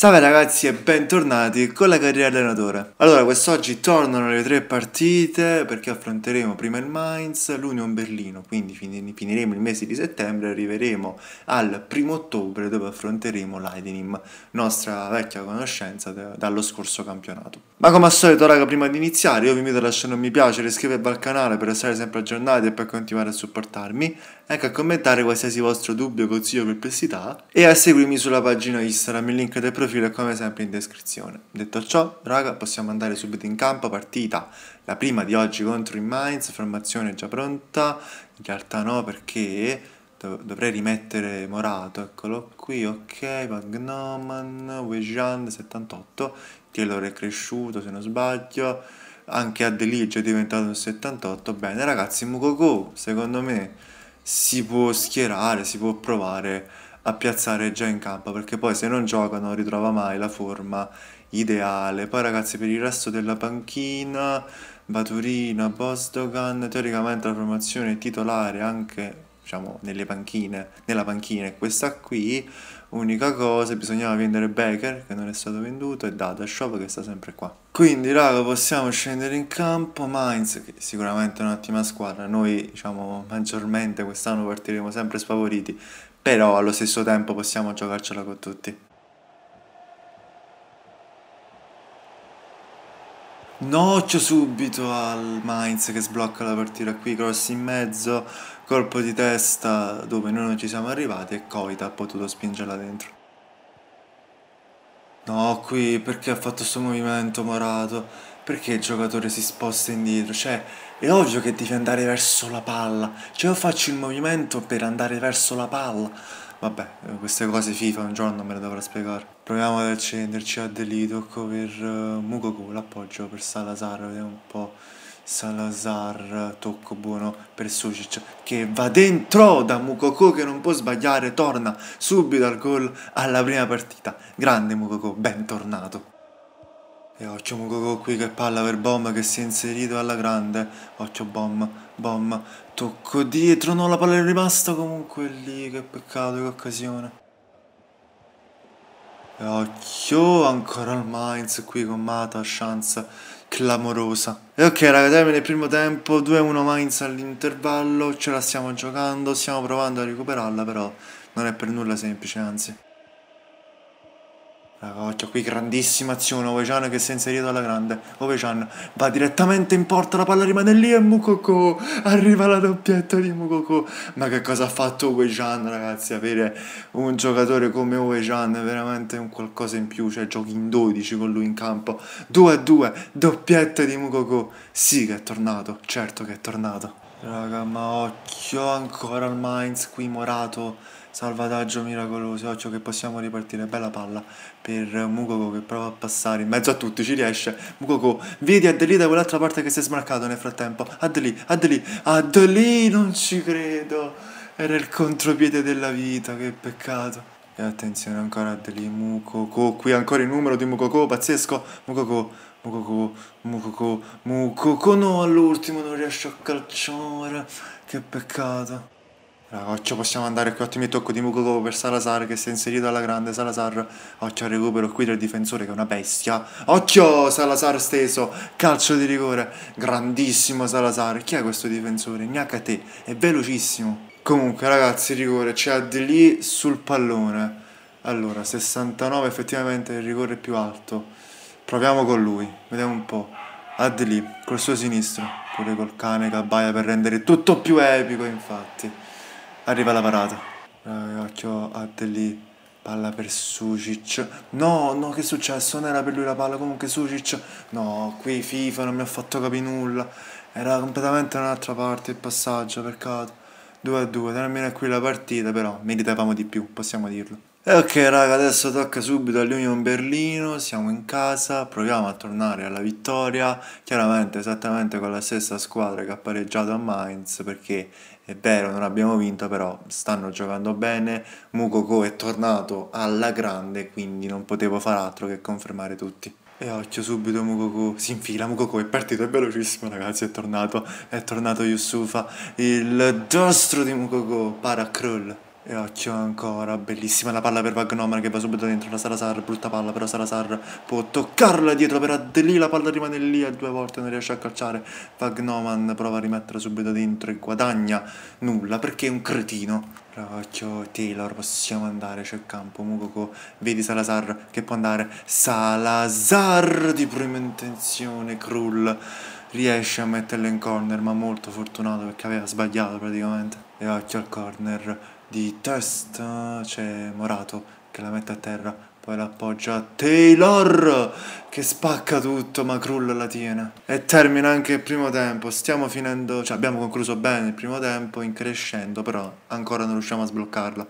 Salve ragazzi e bentornati con la carriera allenatore. Allora, quest'oggi tornano le tre partite perché affronteremo prima il Mainz, l'Union Berlino, quindi finiremo il mese di settembre arriveremo al primo ottobre dove affronteremo l'Aidenim, nostra vecchia conoscenza dallo scorso campionato. Ma come al solito raga, prima di iniziare io vi invito a lasciare un mi piace, iscrivervi al canale per essere sempre aggiornati e per continuare a supportarmi, Ecco a commentare qualsiasi vostro dubbio, consiglio o perplessità e a seguirmi sulla pagina Instagram, il link del profilo profilo è come sempre in descrizione. Detto ciò, raga, possiamo andare subito in campo, partita la prima di oggi contro il Mainz, formazione già pronta, in realtà no perché dov dovrei rimettere Morato, eccolo qui, ok, Magnoman, Wejand 78, Taylor è cresciuto se non sbaglio, anche Adelige è diventato un 78, bene ragazzi, Mukoko secondo me si può schierare, si può provare a piazzare già in campo perché poi se non gioca non ritrova mai la forma ideale. Poi ragazzi per il resto della panchina, Baturina, Bosdogan, teoricamente la formazione titolare anche diciamo nelle panchine, nella panchina è questa qui, unica cosa bisognava vendere Baker che non è stato venduto e Data che sta sempre qua. Quindi raga possiamo scendere in campo, Mainz che sicuramente è un'ottima squadra, noi diciamo maggiormente quest'anno partiremo sempre sfavoriti però allo stesso tempo possiamo giocarcela con tutti. Noccio subito al Mainz che sblocca la partita qui, cross in mezzo, colpo di testa dove noi non ci siamo arrivati e Koita ha potuto spingerla dentro. No, qui perché ha fatto questo movimento morato? perché il giocatore si sposta indietro? Cioè, è ovvio che devi andare verso la palla. Cioè, io faccio il movimento per andare verso la palla. Vabbè, eh, queste cose FIFA un giorno me le dovrà spiegare. Proviamo ad accenderci a delito per uh, eh, Mugoku, l'appoggio per Salazar, vediamo un po'. Salazar, tocco buono per Sucic che va dentro da Mukoko che non può sbagliare, torna subito al gol alla prima partita. Grande Mukoko, bentornato. E occhio gogo qui che palla per Bomb che si è inserito alla grande. Occhio Bomb, Bomb, tocco dietro, no la palla è rimasta comunque lì, che peccato, che occasione. E occhio ancora al Mainz qui con Mata, chance clamorosa. E ok raga, termine il primo tempo, 2-1 Mainz all'intervallo, ce la stiamo giocando, stiamo provando a recuperarla però non è per nulla semplice anzi. Ragazzi, ah, qui grandissima azione, Ovecian che si è inserito alla grande. Ovecian va direttamente in porta, la palla rimane lì e Mukoko. Arriva la doppietta di Mukoko. Ma che cosa ha fatto Ovecian, ragazzi? Avere un giocatore come Ovecian è veramente un qualcosa in più. Cioè, giochi in 12 con lui in campo. 2 a 2, doppietta di Mukoko. Sì che è tornato, certo che è tornato. Raga, ma occhio ancora al Mainz qui Morato salvataggio miracoloso, occhio che possiamo ripartire, bella palla per Mukoko che prova a passare in mezzo a tutti, ci riesce, Mukoko vedi Adeli da quell'altra parte che si è smarcato nel frattempo, Adeli, Adeli, Adeli non ci credo, era il contropiede della vita, che peccato. E attenzione ancora Adeli, Mukoko, qui ancora il numero di Mukoko, pazzesco, Mukoko, Mukoko, Mukoko, Mukoko, no all'ultimo non riesce a calciare, che peccato. Ragazzo, possiamo andare qui, ottimo tocco di Mugolovo per Salazar che si è inserito alla grande. Salazar, occhio al recupero qui del difensore che è una bestia. Occhio, Salazar steso, calcio di rigore. Grandissimo Salazar, chi è questo difensore? Gnacca te, è velocissimo. Comunque ragazzi, rigore, c'è Adli sul pallone. Allora, 69 effettivamente è il rigore più alto. Proviamo con lui, vediamo un po'. Adli, col suo sinistro, pure col cane che abbaia per rendere tutto più epico infatti. Arriva la parata. Ragazzo, eh, Adeli, palla per Sucic. No, no, che è successo? Non era per lui la palla, comunque Sucic. No, qui FIFA non mi ha fatto capire nulla. Era completamente da un'altra parte il passaggio, peccato. 2 a 2, termina qui la partita, però meritavamo di più, possiamo dirlo. E ok raga, adesso tocca subito all'Union Berlino, siamo in casa, proviamo a tornare alla vittoria, chiaramente esattamente con la stessa squadra che ha pareggiato a Mainz, perché è vero non abbiamo vinto, però stanno giocando bene, Mukoko è tornato alla grande, quindi non potevo far altro che confermare tutti. E occhio subito Mukoko, si infila, Mukoko è partito, è velocissimo ragazzi, è tornato, è tornato Yusufa, il destro di Mukoko, para Krull. E occhio ancora, bellissima la palla per Vagnoman che va subito dentro la Salazar, brutta palla però Salazar può toccarla dietro per Adeli, la palla rimane lì a due volte, non riesce a calciare. Vagnoman prova a rimetterla subito dentro e guadagna nulla perché è un cretino. Occhio Taylor, possiamo andare, c'è campo, Mukoko, vedi Salazar che può andare. Salazar di prima intenzione, Krull riesce a metterla in corner ma molto fortunato perché aveva sbagliato praticamente. E occhio al corner di testa c'è Morato che la mette a terra, poi l'appoggia a Taylor che spacca tutto ma Krull la tiene. E termina anche il primo tempo, stiamo finendo, cioè abbiamo concluso bene il primo tempo in crescendo, però ancora non riusciamo a sbloccarla.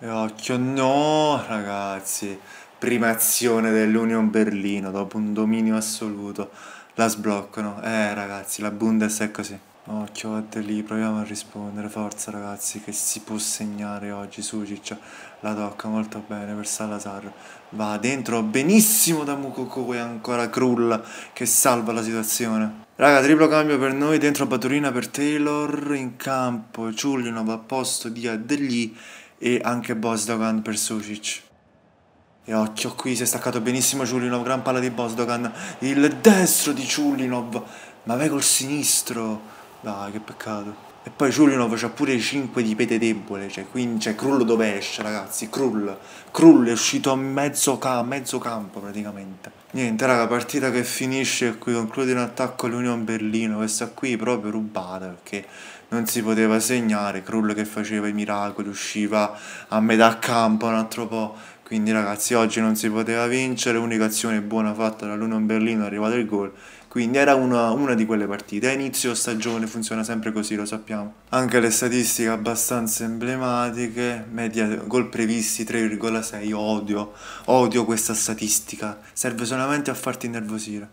E occhio, no ragazzi, prima azione dell'Union Berlino dopo un dominio assoluto. La sbloccano, eh ragazzi, la Bundes è così. Occhio, a De lì, proviamo a rispondere, forza ragazzi, che si può segnare oggi, Sucic la tocca molto bene per Salazar, va dentro, benissimo da Mukoko e ancora Krull che salva la situazione. Raga, triplo cambio per noi, dentro Baturina per Taylor, in campo Ciulinov a posto di Adeli e anche Bosdogan per Sucic. E occhio qui, si è staccato benissimo Ciulinov, gran palla di Bosdogan, il destro di Ciulinov, ma vai col sinistro dai, che peccato. E poi Ciulinov c'ha pure 5 di pete debole, cioè, quindi, cioè Krull dove esce ragazzi, Krull, Krull è uscito a mezzo, ca mezzo campo praticamente. Niente raga, partita che finisce qui conclude in attacco all'Union Berlino, questa qui è proprio rubata perché non si poteva segnare, Krull che faceva i miracoli, usciva a metà campo un altro po', quindi ragazzi oggi non si poteva vincere, unica azione buona fatta dall'Union Berlino, è arrivato il gol quindi era una, una di quelle partite. A inizio stagione funziona sempre così, lo sappiamo. Anche le statistiche abbastanza emblematiche, media gol previsti 3,6, odio, odio questa statistica. Serve solamente a farti innervosire.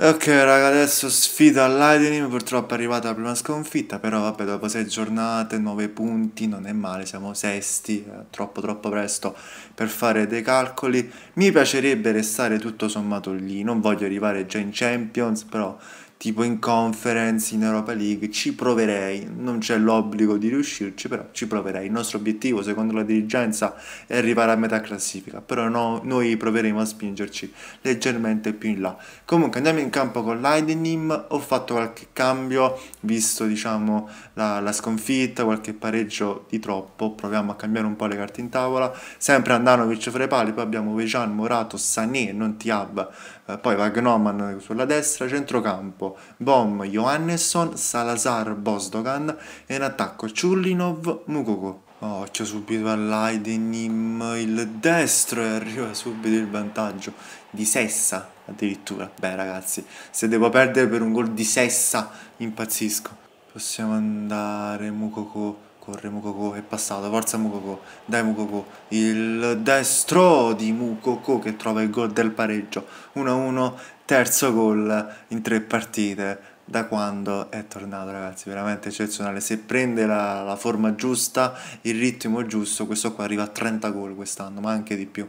Ok raga adesso sfida all'Idenim, purtroppo è arrivata la prima sconfitta, però vabbè dopo 6 giornate, 9 punti, non è male, siamo sesti, eh, troppo troppo presto per fare dei calcoli. Mi piacerebbe restare tutto sommato lì, non voglio arrivare già in Champions, però tipo in conference, in Europa League, ci proverei, non c'è l'obbligo di riuscirci, però ci proverei. Il nostro obiettivo, secondo la dirigenza, è arrivare a metà classifica, però no, noi proveremo a spingerci leggermente più in là. Comunque andiamo in campo con l'Aidenim, ho fatto qualche cambio, visto diciamo la, la sconfitta, qualche pareggio di troppo, proviamo a cambiare un po' le carte in tavola, sempre Andanovic fra i pali, poi abbiamo Vejan, Morato, Sané, non Tiab, eh, poi Vagnoman sulla destra, centrocampo Bom, Johannesson, Salazar, Bosdogan e in attacco Ciulinov, Mukoko. Oh, c'è subito all'Aidenim, il destro e arriva subito il vantaggio di Sessa addirittura. Beh ragazzi, se devo perdere per un gol di Sessa impazzisco. Possiamo andare Mukoko Corre Mukoko, è passato, forza Mukoko, dai Mukoko, il destro di Mukoko che trova il gol del pareggio, 1-1, terzo gol in tre partite da quando è tornato ragazzi, veramente eccezionale, se prende la, la forma giusta, il ritmo giusto, questo qua arriva a 30 gol quest'anno, ma anche di più.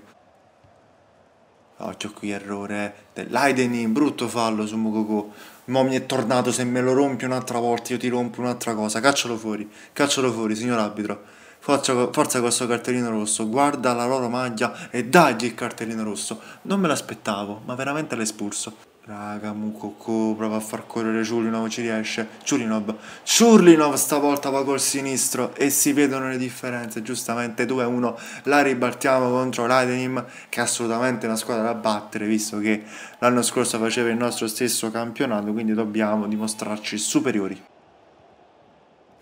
Occhio qui errore dell'Aideni, brutto fallo su Mukoko, Mo mi è tornato, se me lo rompi un'altra volta io ti rompo un'altra cosa. Caccialo fuori, caccialo fuori, signor arbitro. Forza, forza questo cartellino rosso, guarda la loro maglia e dagli il cartellino rosso. Non me l'aspettavo, ma veramente l'hai espulso. Raga, Mukoko prova a far correre Ciulinov, ci riesce. Ciulinov, Ciulinov stavolta va col sinistro e si vedono le differenze. Giustamente 2-1, la ribaltiamo contro l'Adenim, che è assolutamente una squadra da battere, visto che l'anno scorso faceva il nostro stesso campionato, quindi dobbiamo dimostrarci superiori.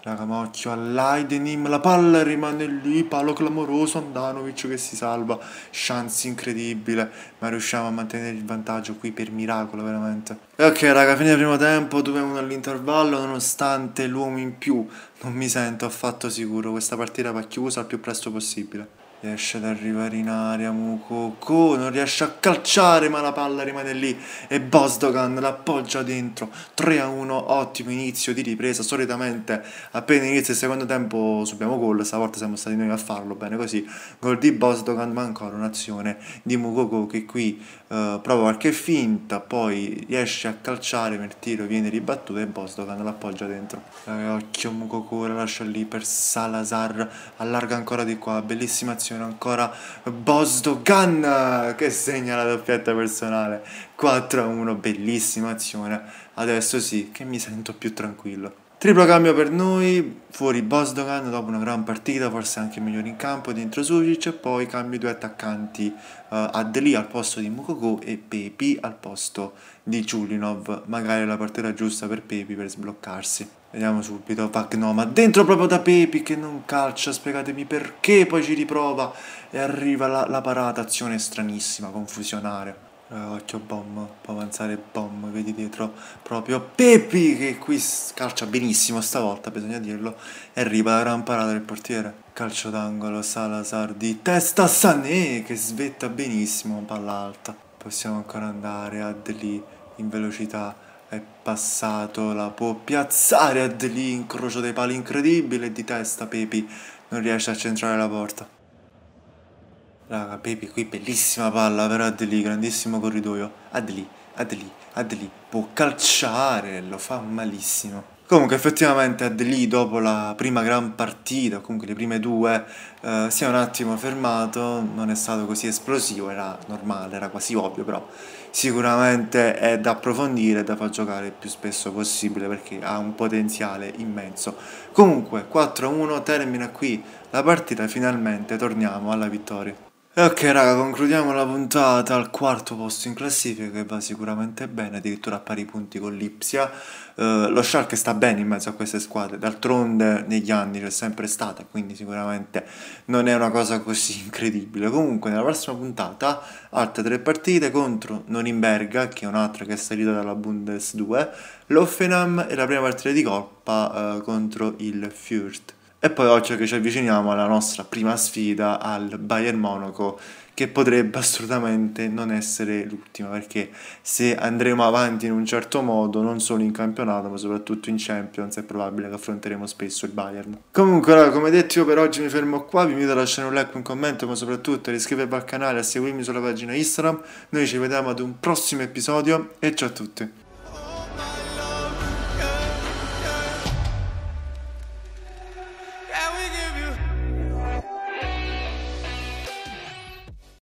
Ragamocchio all'Aidenim, la palla rimane lì, palo clamoroso, Andanovic che si salva, chance incredibile, ma riusciamo a mantenere il vantaggio qui per miracolo veramente. E ok raga, fine primo tempo, 2-1 all'intervallo, nonostante l'uomo in più, non mi sento affatto sicuro, questa partita va chiusa il più presto possibile riesce ad arrivare in aria Mukoko non riesce a calciare ma la palla rimane lì e Bosdogan l'appoggia dentro 3 a 1 ottimo inizio di ripresa solitamente appena inizia il secondo tempo subiamo gol stavolta siamo stati noi a farlo bene così gol di Bosdogan ma ancora un'azione di Mukoko che qui eh, prova qualche finta poi riesce a calciare ma il tiro viene ribattuto e Bosdogan l'appoggia dentro eh, occhio Mukoko la lascia lì per Salazar allarga ancora di qua bellissima azione attenzione ancora Bosdogan che segna la doppietta personale 4 a 1 bellissima azione adesso sì che mi sento più tranquillo Triplo cambio per noi, fuori Bosdogan dopo una gran partita, forse anche migliore in campo, dentro Sucic e poi cambio due attaccanti, uh, eh, Adli al posto di Mukoko e Pepi al posto di Ciulinov, magari la partita giusta per Pepi per sbloccarsi. Vediamo subito, Pagnoma, dentro proprio da Pepi che non calcia, spiegatemi perché, poi ci riprova e arriva la, la parata, azione stranissima, confusionaria. Uh, eh, occhio bomb, può avanzare bomb, vedi dietro proprio Pepi che qui calcia benissimo stavolta, bisogna dirlo, e arriva la gran parata del portiere. Calcio d'angolo, Salazar di testa Sané che svetta benissimo, palla alta. Possiamo ancora andare ad lì in velocità è passato, la può piazzare a lì, incrocio dei pali incredibile di testa Pepi, non riesce a centrare la porta. Raga, Pepi qui bellissima palla per Adli, grandissimo corridoio. Adli, Adli, Adli, può calciare, lo fa malissimo. Comunque effettivamente Adli dopo la prima gran partita, comunque le prime due, eh, si è un attimo fermato, non è stato così esplosivo, era normale, era quasi ovvio però sicuramente è da approfondire, da far giocare il più spesso possibile perché ha un potenziale immenso. Comunque 4-1 termina qui la partita, finalmente torniamo alla vittoria. Ok raga, concludiamo la puntata al quarto posto in classifica che va sicuramente bene, addirittura a pari punti con l'Ipsia. Eh, lo Shark sta bene in mezzo a queste squadre, d'altronde negli anni c'è sempre stata, quindi sicuramente non è una cosa così incredibile. Comunque nella prossima puntata altre tre partite contro Norimberga, che è un'altra che è salita dalla Bundes 2, l'Offenham e la prima partita di Coppa eh, contro il Fürth. E poi oggi che ci avviciniamo alla nostra prima sfida al Bayern Monaco, che potrebbe assolutamente non essere l'ultima, perché se andremo avanti in un certo modo, non solo in campionato, ma soprattutto in Champions, è probabile che affronteremo spesso il Bayern. Comunque, allora, come detto, io per oggi mi fermo qua, vi invito a lasciare un like, un commento, ma soprattutto a iscrivervi al canale e a seguirmi sulla pagina Instagram. Noi ci vediamo ad un prossimo episodio e ciao a tutti!